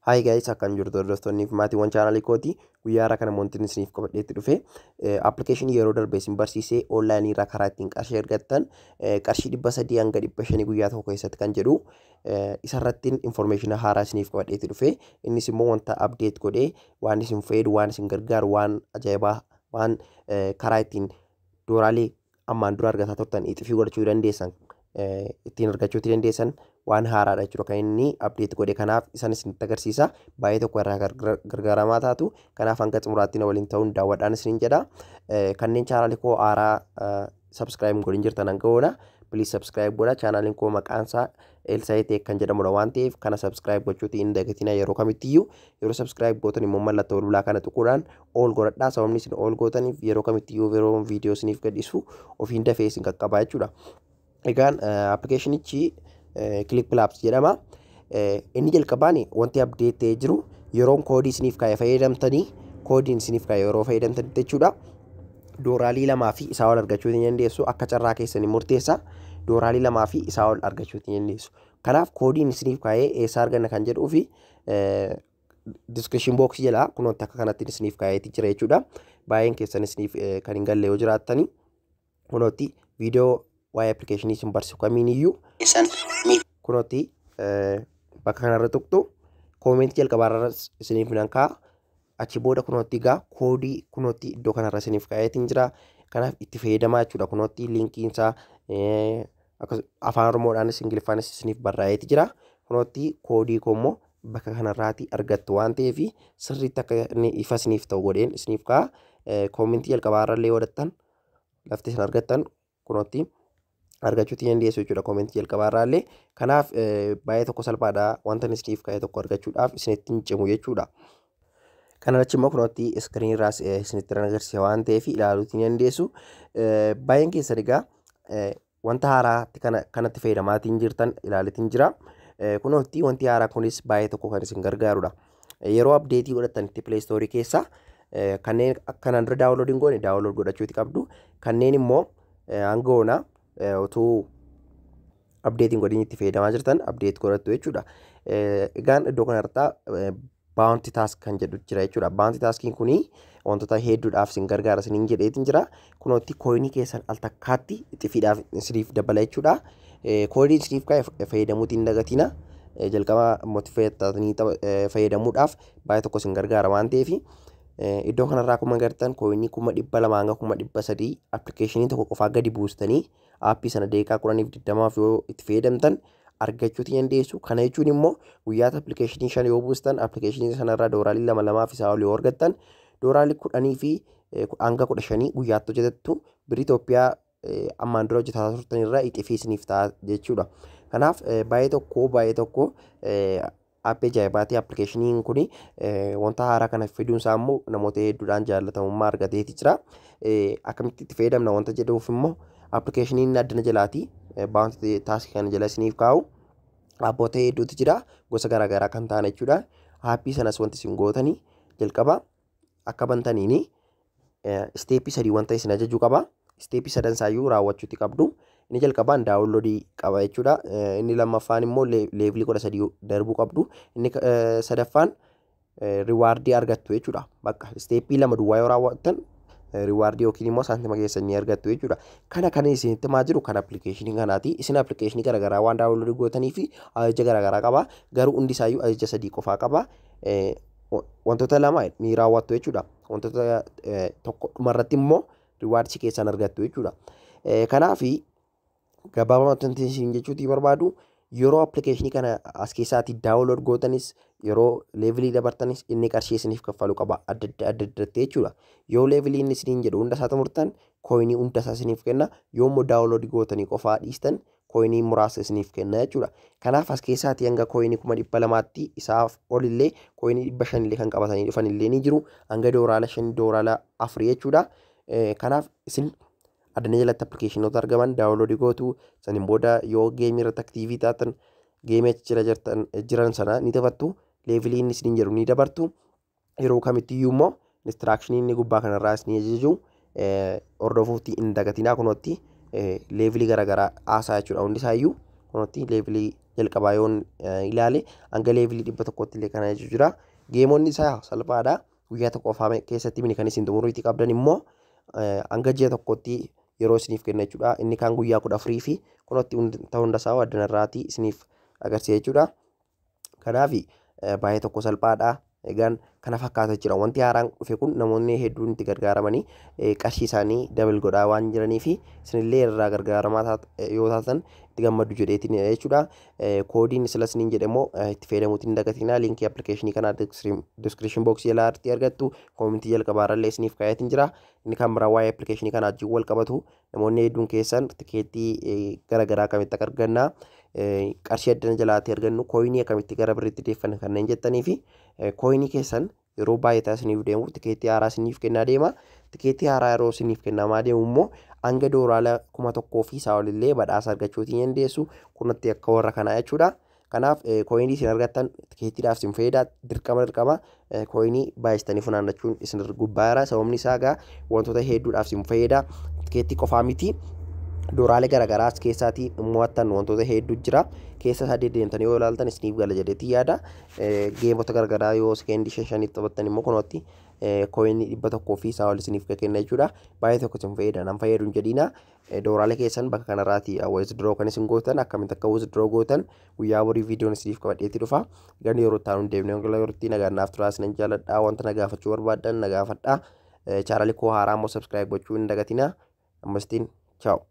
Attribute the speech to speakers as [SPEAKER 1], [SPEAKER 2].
[SPEAKER 1] Haay isaa akkan jiru hordoftoonniif maatiiwwan chaanaalii kooti guyyaa haaraa kana wantiin isiniif qabadheetti dhufe eh, appilikeeshinii yeroo darbee isin barsiisee oonlaayinii irraa karaa ittiin qarshii argattan eh, qarshii guyyaa tokko keessatti kan jedhu eh, isarrattiin informeeshina haaraa isiniif qabadheetti dhufe innis immoo wanta abdeet godhee waan isin fayyadu waan isin gargaaru waan ajaa'ibaa waan karaa ittiin dooraalee ammaan dura argataa turtan ixifii godhachuu dandeessan ittiin argachuu dandeessan waan haaraadha jechuudha kan inni godhe kanaaf isaan isinitti agarsiisa baay'ee tokko irraa gargaaramaa taatu kanaaf hanga xumuraatti na waliin ta'uun daawwadhaan isinin eh, kanneen chaanaalii koo haaraa eh, sabskiraayib godhin jirtan hanga oolaa piliis chaanaaliin koo maqaansaa Elsaayitii kan waan ta'eef kana yeroo yeroo gootan immoo mallattoo lulaa kana ool sababni isin ool yeroo yeroo gadhiisu ofiin dafee Egaan eh, kiliiklaapsi eh, jedhama. Inni eh, jalqabaan wanti abdeettee jiru yeroon koodii isiniif kaa'e fayyadamtanii koodiin isiniif kaa'e yeroo fayyadamtanii jechuudha. Dooraalii lamaa fi isaa ol argachuu ni dandeessu. Akka carraa keessanii murteessa. Dooraalii lamaa fi isaa ol argachuu ni dandeessu. Kanaaf koodiin isiniif kaa'ee eessaa arganna kan jedhuu fi eh, discussion box jala kun wanta akka kanatti isiniif kaa'eeti jira jechuudha. Baay'een keessan isiniif kan hin galle yoo jiraattani kunutti viidiyoo waa'ee appilikeeshinii isin barsu kamiiniyyuu kunoti bakka kanarra tuqtu koomentii jalqabaarras isiniif nan kaa'a. Achi booda kunooti gaa koodii kunooti iddoo kanarra isiniif ka'eetiin jira. Kanaaf itti fayyadamaa jechuudha kunooti liinkiinsaa eh, afaan Oromooodhaanis Ingiliffaanis isiniif barraa'eeti jira. Kunooti koodii koommoo bakka kanarraati argattu waan ta'eef sirriitti akka ifa isiniif ta'u godheen isiniif eh, kaa'a. Koomentii jalqabaarrallee odattan lafti isin argattan ti argachuutti ni dhiyeessu jechuudha koomentii jalqabaa irraallee. Kanaaf baay'ee tokko salphaadha wanta nisiniif ka'e tokko argachuudhaaf isinitti hin cimu jechuudha. Kana achi immoo kunuutti iskiriin irraas isinitti agarsiisa waan ta'eef ilaaluutti ni Baay'een keessan egaa wanta haaraatti kanatti fayyadamaatiin jirtan ilaaluutti ni jira. wanti haaraa kunis baay'ee tokko kan isin gargaarudha. Yeroo abdeetii godhatan itti pileestoorii keessa kanneen akkanaan dura daawuloodiin goone daawulood godhachuuti qabdu. Kanneen immoo hanga oonaa Eh, Otuu abdeetiin godhin itti fayyadamaa jirtan abdeet godhattu jechuudha. Eh, egaan iddoo kanarrattaa eh, baawunti taask kan jedhu jira jechuudha. Baawunti taaskiin kun wantoota hedduudhaaf isin gargaara isiniin jedheetiin jira. Kunuutti kooyinii keessan al takkaatti xifiidhaaf isiniif dabala jechuudha. Kooyinii isiniif fayyadamuutiin dagatina. Jalqaba mootii fayyadamuudhaaf baay'ee tokko isin gargaara waan ta'eef Eh, iddoo kanarraa akkuma agartan kooyinii kuma dhibba lamaa hanga kuma dhibba sadii appilikeeshinii tokko qofaa gadi buustanii aappii sana deeqaa kudhaniif itti dandeessu. Kana jechuun immoo guyyaata appilikeeshinii shan yoo buustan sanarraa lama lamaaf isaa ol yoo argatan dooraalii kudhanii fi eh, hanga kudha shanii guyyaatti hojjetattu biri Itoophiyaa eh, ammaan dura ta'a jechuudha. Kanaaf baay'ee tokko baay'ee tokko aappii ajaa'ibaati appilikeeshiniin kun eh, wanta haaraa kana fiduun isaa immoo namoota hedduudhaan jaallatamummaa argateeti jira. Eh, akkamitti itti fayyadamna wanta jedhuuf immoo appilikeeshiniin addana jalaati eh, baawwanti taaskii kana jala isiniif kaa'u aabboota hedduutu jira gosa garaagaraa kan taana jechuudha. Aappii sanas wanti isin gootanii jalqaba akka bantaniini isteeppii sadii wanta isin ajajuu qaba. Isteeppii sadan iyyuu raawwachuutti qabdu. inni jalqabaan daawunloodii qaba jechuudha. Inni lammaffaan immoo leevilii kudha sadii darbuu qabdu. Inni eh, sadaffaan eh, riwaardii argattu jechuudha. Bakka isteeppii lama duwwaa yoo riwaardii eh, yookiin immoo saantima keessan ni argattu jechuudha. Kana kan jiru kan appilikeeshinii kanaati. Isin appilikeeshinii waan gootanii fi qaba. Garuu sadii qofaa qaba. Wantoota lama ni raawwattu jechuudha. Wantoota immoo riwaardii argattu jechuudha. gabaabaa wanti isiin jechuuti barbaadu yeroo appilikeeshinii kana as keessaatti daawolood gootanis yeroo leevilii dabartanis inni qarshii isiniif kaffaluu qaba adda adda adda addatti jechuudha. Yoo leevilii inni isiniin jedhu hunda isaa xumurtan kooyinii hunda isaa isiniif kenna yoo immoo gootanii qofaa dhiistan kooyinii muraasa isiniif kenna jechuudha. Kanaaf as keessaatti hanga kooyinii kuma dhibba lamaatti isaaf olillee kooyinii dhibba shanillee kan qabatanii dhufan illee ni jiru hanga dooraala shan dooraala afurii jechuudha. Kanaaf isin Adanii jalatti appilikeeshinoota argaman daawuloodii gootu saniin booda yoo geemii irratti aktiivii taatan geemii achi jala jiran sana ni taphattu leevilii inni isiniin jedhu ni dabartu yeroo kamittiyyuu immoo distiraakshinii inni gubbaa kanarraa ni ajaju hordofuutti hin dagatinaa kunootti leevilii garaagaraa haasaa jechuudha hundi isaayyuu kunuutti leevilii jalqabaa yoon ilaale hanga leevilii dhibba tokkootti illee kana ajaju jira geemoonni isaa salphaadha guyyaa tokko ofaa keessatti mini kan isin xumuritti qabdan immoo hanga ji'a tokkootti yeroo isiniif kenna jechuudha. Inni kaan guyyaa kudha afurii fi kunatti ta'uu hundasaa addanarraatii isiniif agarsiisa jechuudha. Kanaaf eh, baay'ee tokko salphaadha. Egaan kana fakkaata jechuudha. Wanti haaraan kun namoonni hedduun itti gargaaramanii qarshii isaanii dabal godhaa waan jiranii fi isinillee irraa gargaaramaa yoo itti gammaddu jechuudha. Koodiin itti appilikeeshinii kanaa argattu isiniif jira. Inni biraa waa'ee appilikeeshinii kanaa wal qabatu namoonni hedduun keessan garaagaraa qarshii jalaatti argannu akkamitti gara biritti deeffanna kanneen jettanii Eh, kooyinii keessan yeroo baay'ee ta'a isiniif deemu tikeetii haaraa isiniif kennaa deema. Tikeetii haaraa yeroo isiniif kennamaa deemu immoo hanga doolaara kuma tokkoo fi isaa olillee badhaasa argachuutiin dandeessu. Kunatti akka warra kanaa Kanaaf eh, kooyinii isin argattan tikeetiidhaaf Dirqama dirqama eh, kooyinii isin gubbaa jira. Sababni isaa egaa wantoota hedduudhaaf qofaa miti. Duraalee garaagaraa as keessaatii mo'attan wantoota hedduu jira. Keessa sadii deemtanii yoo ilaaltan isiniif gala jedheetti yaada. Geemota garaagaraa yoo sekeendii shan shaniif taphatan immoo kunuutti kooyinii dhibba tokkoo fi isaa ol isiniif kenna jechuudha. Baay'ee tokko isin fayyada. Nan fayyadu hin jedhiina. Duraalee keessan bakka kanarraati awwaayis wisdroo kan isin gootan akkamitti akka awwaayis wisdroo gootan guyyaa borii viidiyoon isiniif qabadheetti dhufa. Gani yeroo taa'uun deemnee gala yerootti nagaa naaf turaas nan jaalladha. Wanta na gaafachuu barbaadan na gaafadha. Chaaraalii koo haaraa immoo sabiskiraayib gochuu hin dagatina. Ammastiin chaawu.